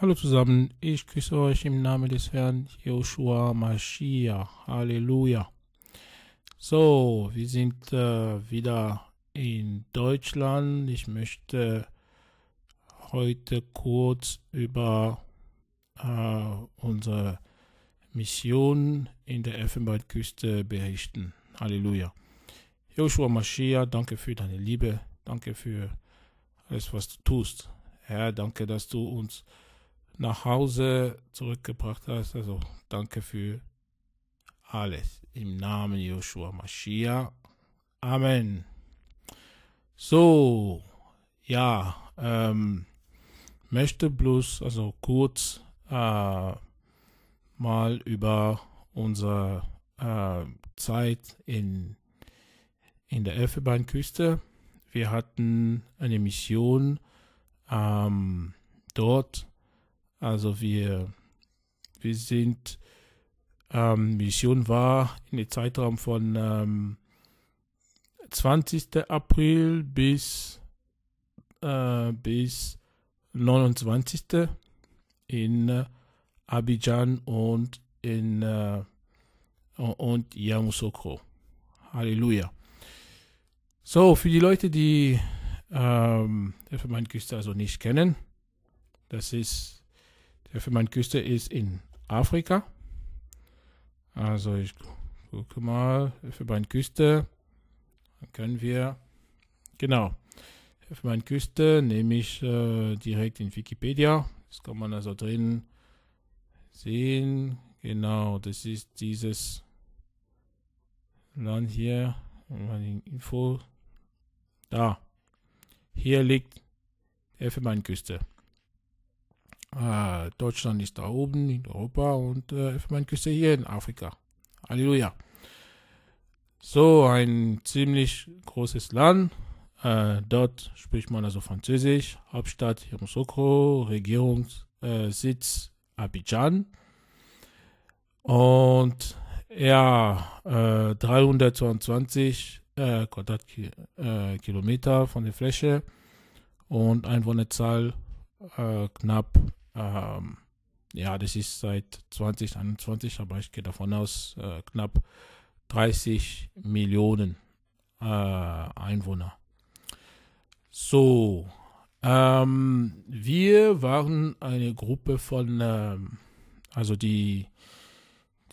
Hallo zusammen, ich grüße euch im Namen des Herrn Joshua Mashiach. Halleluja. So, wir sind äh, wieder in Deutschland. Ich möchte heute kurz über äh, unsere Mission in der Elfenbeinküste berichten. Halleluja. Joshua Mashiach, danke für deine Liebe. Danke für alles, was du tust. Herr, danke, dass du uns nach Hause zurückgebracht hast. Also danke für alles. Im Namen Joshua Mashiach. Amen. So, ja, ähm, möchte bloß, also kurz, äh, mal über unsere äh, Zeit in, in der Elfenbeinküste. Wir hatten eine Mission ähm, dort also wir, wir sind, ähm, Mission war in dem Zeitraum von ähm, 20. April bis, äh, bis 29. in äh, Abidjan und in äh, und Yamoussoukro. Halleluja. So, für die Leute, die ähm, der Vermeintlichste also nicht kennen, das ist der Fehmarnküste ist in Afrika. Also ich gucke mal, Fehmarnküste. Dann können wir, genau, Fehmarnküste nehme ich äh, direkt in Wikipedia. Das kann man also drin sehen. Genau, das ist dieses Land hier. Info. Da. Hier liegt der Fehmarnküste. Äh, Deutschland ist da oben in Europa und äh, man Küste hier in Afrika. Halleluja. So ein ziemlich großes Land. Äh, dort spricht man also Französisch. Hauptstadt Yamoussoukro, Regierungssitz Abidjan. Und ja, äh, 322 äh, Quadratkilometer äh, von der Fläche und Einwohnerzahl äh, knapp ähm, ja, das ist seit 2021, aber ich gehe davon aus, äh, knapp 30 Millionen äh, Einwohner. So, ähm, wir waren eine Gruppe von, ähm, also die,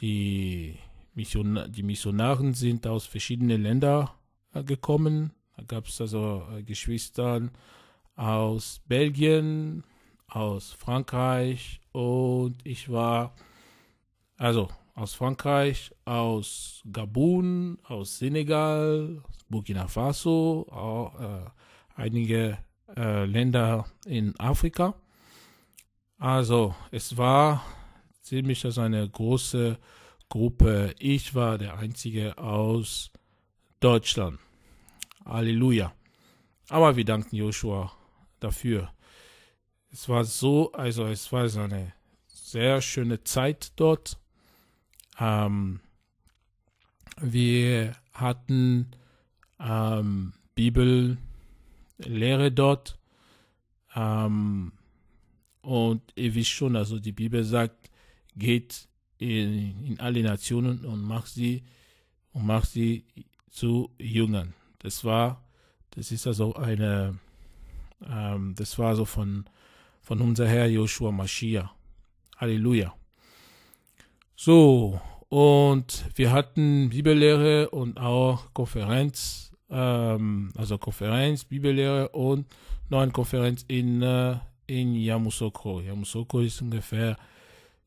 die, Mission, die Missionaren sind aus verschiedenen Ländern äh, gekommen. Da gab es also äh, Geschwister aus Belgien, aus Frankreich und ich war, also aus Frankreich, aus Gabun, aus Senegal, Burkina Faso, auch, äh, einige äh, Länder in Afrika. Also es war ziemlich als eine große Gruppe. Ich war der Einzige aus Deutschland. Halleluja. Aber wir danken Joshua dafür. Es war so, also es war so eine sehr schöne Zeit dort. Ähm, wir hatten ähm, Bibellehre dort. Ähm, und ihr wisst schon, also die Bibel sagt, geht in, in alle Nationen und macht sie und macht sie zu Jüngern. Das war, das ist also eine, ähm, das war so von von unser Herr Joshua Mashiach. Halleluja. So, und wir hatten Bibellehre und auch Konferenz, ähm, also Konferenz, Bibellehre und noch Konferenz in, äh, in Yamoussoukro. Yamoussoukro ist ungefähr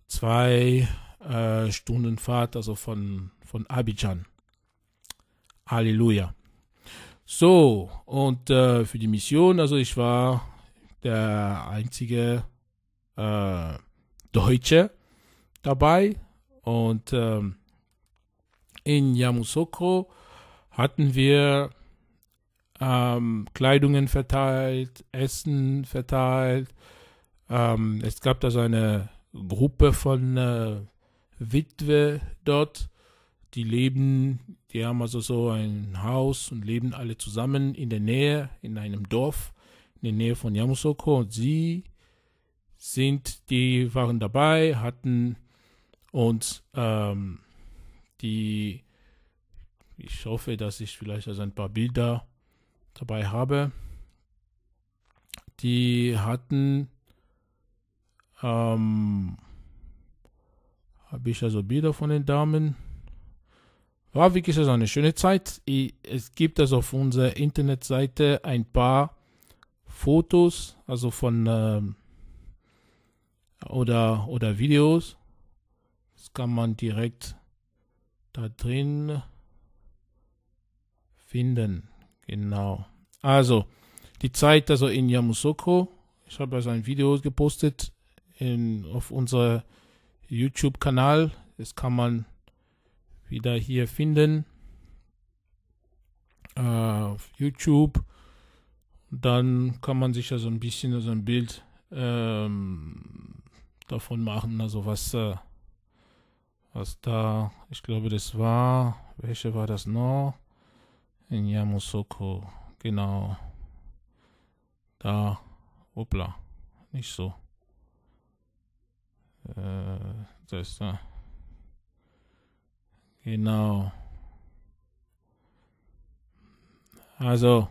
zwei äh, Stunden Fahrt, also von, von Abidjan. Halleluja. So, und äh, für die Mission, also ich war der einzige äh, Deutsche dabei. Und ähm, in Yamoussoukro hatten wir ähm, Kleidungen verteilt, Essen verteilt. Ähm, es gab da so eine Gruppe von äh, Witwe dort, die leben, die haben also so ein Haus und leben alle zusammen in der Nähe, in einem Dorf in der Nähe von Yamoussoukro. Und sie sind, die waren dabei, hatten uns ähm, die, ich hoffe, dass ich vielleicht also ein paar Bilder dabei habe. Die hatten, ähm, habe ich also Bilder von den Damen. War wirklich also eine schöne Zeit. Es gibt also auf unserer Internetseite ein paar Fotos, also von ähm, oder oder Videos. Das kann man direkt da drin finden. Genau. Also die Zeit also in Yamoussoukro. Ich habe also ein Video gepostet in, auf unserem YouTube-Kanal. Das kann man wieder hier finden. Uh, auf YouTube dann kann man sich ja so ein bisschen so ein Bild ähm, davon machen, also was, äh, was da, ich glaube, das war, welche war das noch? In Yamusoko, genau. Da, hoppla, nicht so. Äh, das ist da. Genau. Also,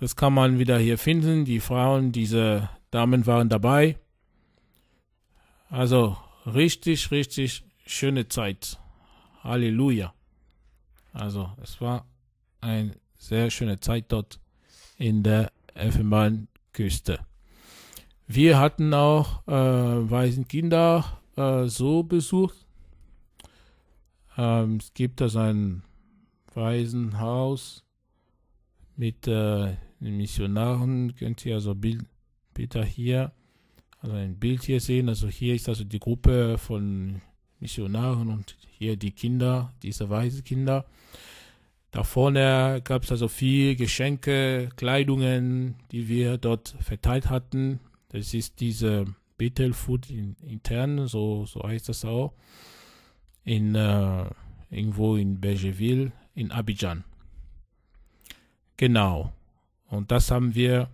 das kann man wieder hier finden. Die Frauen, diese Damen waren dabei. Also richtig, richtig schöne Zeit. Halleluja. Also es war eine sehr schöne Zeit dort in der Elfenbeinküste. Wir hatten auch äh, Waisenkinder äh, so besucht. Ähm, es gibt da also ein Waisenhaus mit äh, den Missionaren könnt ihr also Bild, Peter hier, also ein Bild hier sehen. Also hier ist also die Gruppe von Missionaren und hier die Kinder, diese weißen Kinder. Da vorne gab es also viel Geschenke, Kleidungen, die wir dort verteilt hatten. Das ist diese Bethel Food in, intern, so, so heißt das auch. In, äh, irgendwo in Bergeville, in Abidjan. Genau. Und das haben wir,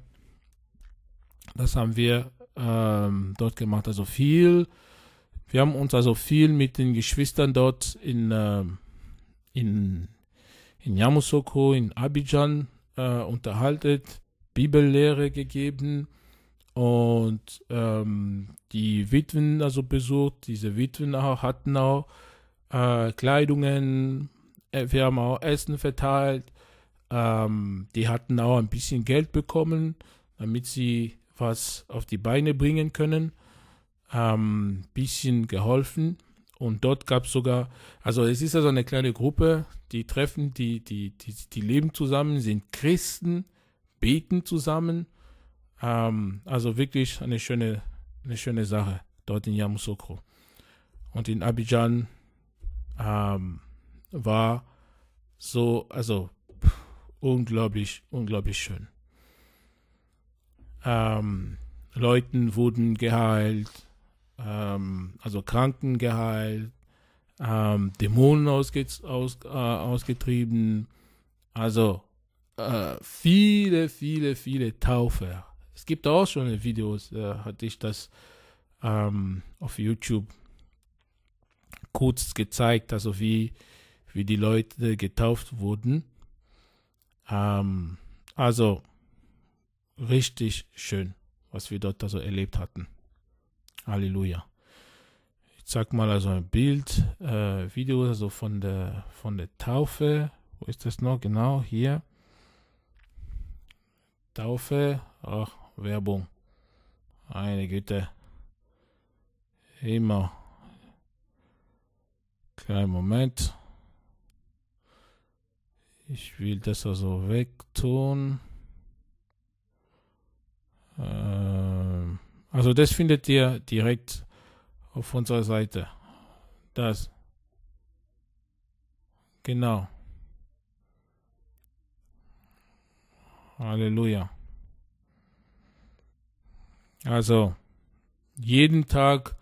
das haben wir ähm, dort gemacht. Also viel, wir haben uns also viel mit den Geschwistern dort in, äh, in, in Yamoussoukro, in Abidjan äh, unterhalten, Bibellehre gegeben und ähm, die Witwen also besucht. Diese Witwen auch, hatten auch äh, Kleidungen, äh, wir haben auch Essen verteilt ähm, die hatten auch ein bisschen Geld bekommen, damit sie was auf die Beine bringen können. Ähm, bisschen geholfen. Und dort gab es sogar, also es ist also eine kleine Gruppe, die treffen, die, die, die, die leben zusammen, sind Christen, beten zusammen. Ähm, also wirklich eine schöne, eine schöne Sache dort in Yamoussoukro. Und in Abidjan ähm, war so, also unglaublich, unglaublich schön. Ähm, Leuten wurden geheilt, ähm, also Kranken geheilt, ähm, Dämonen ausge aus, äh, ausgetrieben. Also äh, viele, viele, viele Taufe. Es gibt auch schon Videos, äh, hatte ich das ähm, auf YouTube kurz gezeigt, also wie, wie die Leute getauft wurden. Ähm, also richtig schön, was wir dort also erlebt hatten. Halleluja. Ich zeig mal also ein Bild, äh, Video also von der von der Taufe. Wo ist das noch? Genau hier. Taufe, ach, Werbung. Eine Güte. Immer. Kleinen Moment. Ich will das also wegtun. Ähm, also das findet ihr direkt auf unserer Seite. Das. Genau. Halleluja. Also jeden Tag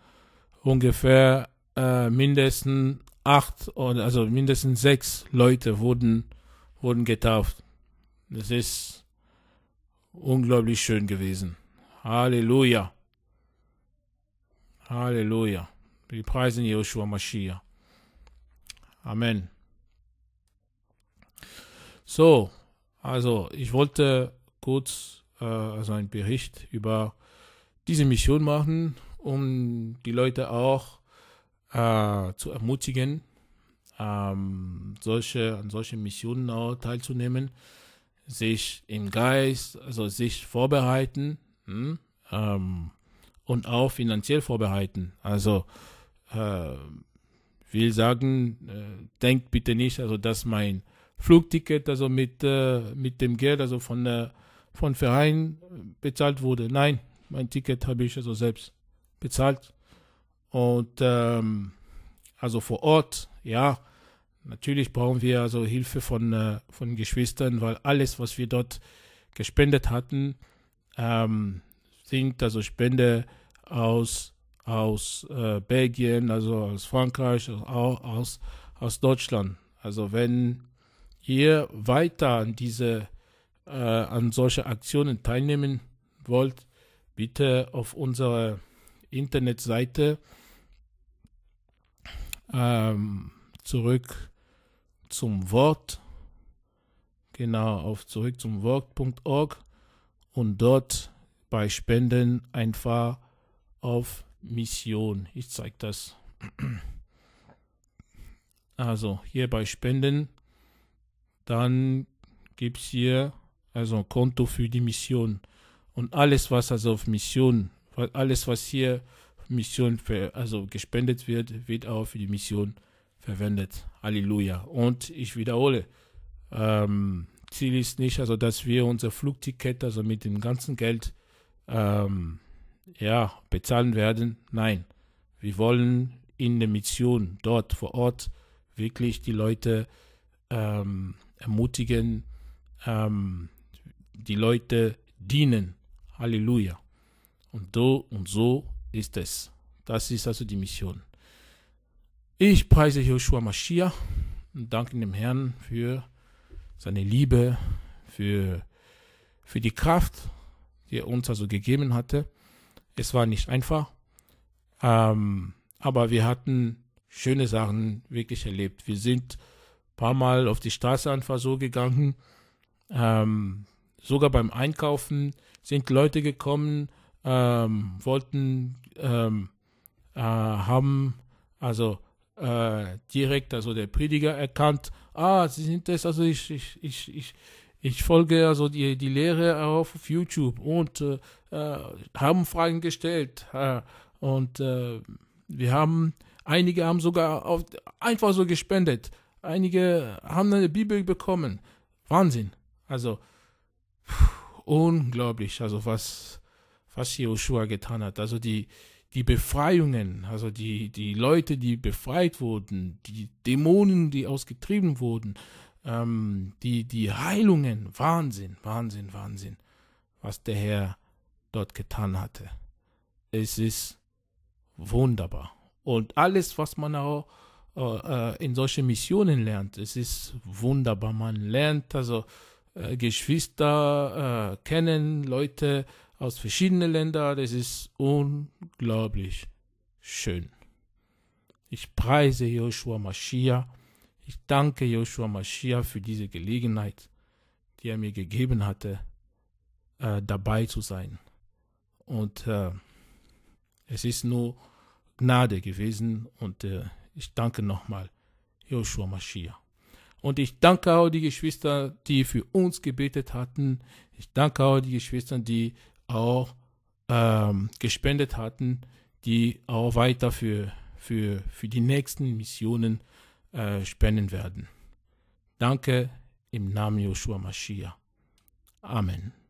ungefähr äh, mindestens acht oder also mindestens sechs Leute wurden wurden getauft. Es ist unglaublich schön gewesen. Halleluja. Halleluja. Wir preisen Joshua Mashiach. Amen. So, also ich wollte kurz äh, also einen Bericht über diese Mission machen, um die Leute auch äh, zu ermutigen, ähm, solche, an solchen Missionen auch teilzunehmen, sich im Geist, also sich vorbereiten hm, ähm, und auch finanziell vorbereiten. Also äh, will sagen, äh, denkt bitte nicht, also dass mein Flugticket also mit, äh, mit dem Geld also von der von Verein äh, bezahlt wurde. Nein, mein Ticket habe ich also selbst bezahlt. Und ähm, also vor Ort ja, natürlich brauchen wir also Hilfe von, äh, von Geschwistern, weil alles, was wir dort gespendet hatten, ähm, sind also Spende aus, aus äh, Belgien, also aus Frankreich, auch aus, aus Deutschland. Also wenn ihr weiter an diese äh, an solche Aktionen teilnehmen wollt, bitte auf unserer Internetseite ähm, zurück zum Wort. Genau, auf zurück zum Wort.org und dort bei Spenden einfach auf Mission. Ich zeige das. Also hier bei Spenden, dann gibt es hier also ein Konto für die Mission. Und alles, was also auf Mission, alles, was hier Mission für, also gespendet wird, wird auch für die Mission verwendet. Halleluja. Und ich wiederhole, ähm, Ziel ist nicht, also dass wir unser Flugticket, also mit dem ganzen Geld, ähm, ja, bezahlen werden. Nein, wir wollen in der Mission dort vor Ort wirklich die Leute ähm, ermutigen, ähm, die Leute dienen. Halleluja. Und so und so ist es. Das ist also die Mission. Ich preise Joshua Mashiach und danke dem Herrn für seine Liebe, für, für die Kraft, die er uns also gegeben hatte. Es war nicht einfach, ähm, aber wir hatten schöne Sachen wirklich erlebt. Wir sind ein paar Mal auf die Straße einfach so gegangen. Ähm, sogar beim Einkaufen sind Leute gekommen, ähm, wollten, ähm, äh, haben also äh, direkt, also der Prediger erkannt, ah, sie sind das, also ich, ich, ich, ich, ich folge also die, die Lehre auf YouTube und äh, äh haben Fragen gestellt äh, und äh, wir haben, einige haben sogar auf, einfach so gespendet, einige haben eine Bibel bekommen. Wahnsinn. Also, pff, unglaublich, also was was Joshua getan hat. Also die, die Befreiungen, also die, die Leute, die befreit wurden, die Dämonen, die ausgetrieben wurden, ähm, die, die Heilungen, Wahnsinn, Wahnsinn, Wahnsinn, was der Herr dort getan hatte. Es ist wunderbar. Und alles, was man auch äh, äh, in solchen Missionen lernt, es ist wunderbar. Man lernt also äh, Geschwister äh, kennen, Leute aus verschiedenen Ländern. Das ist unglaublich schön. Ich preise Joshua Mashiach. Ich danke Joshua Mashiach für diese Gelegenheit, die er mir gegeben hatte, äh, dabei zu sein. Und äh, es ist nur Gnade gewesen und äh, ich danke nochmal Joshua Mashiach. Und ich danke auch die Geschwister, die für uns gebetet hatten. Ich danke auch die Geschwister, die auch ähm, gespendet hatten, die auch weiter für, für, für die nächsten Missionen äh, spenden werden. Danke im Namen Joshua Mashiach. Amen.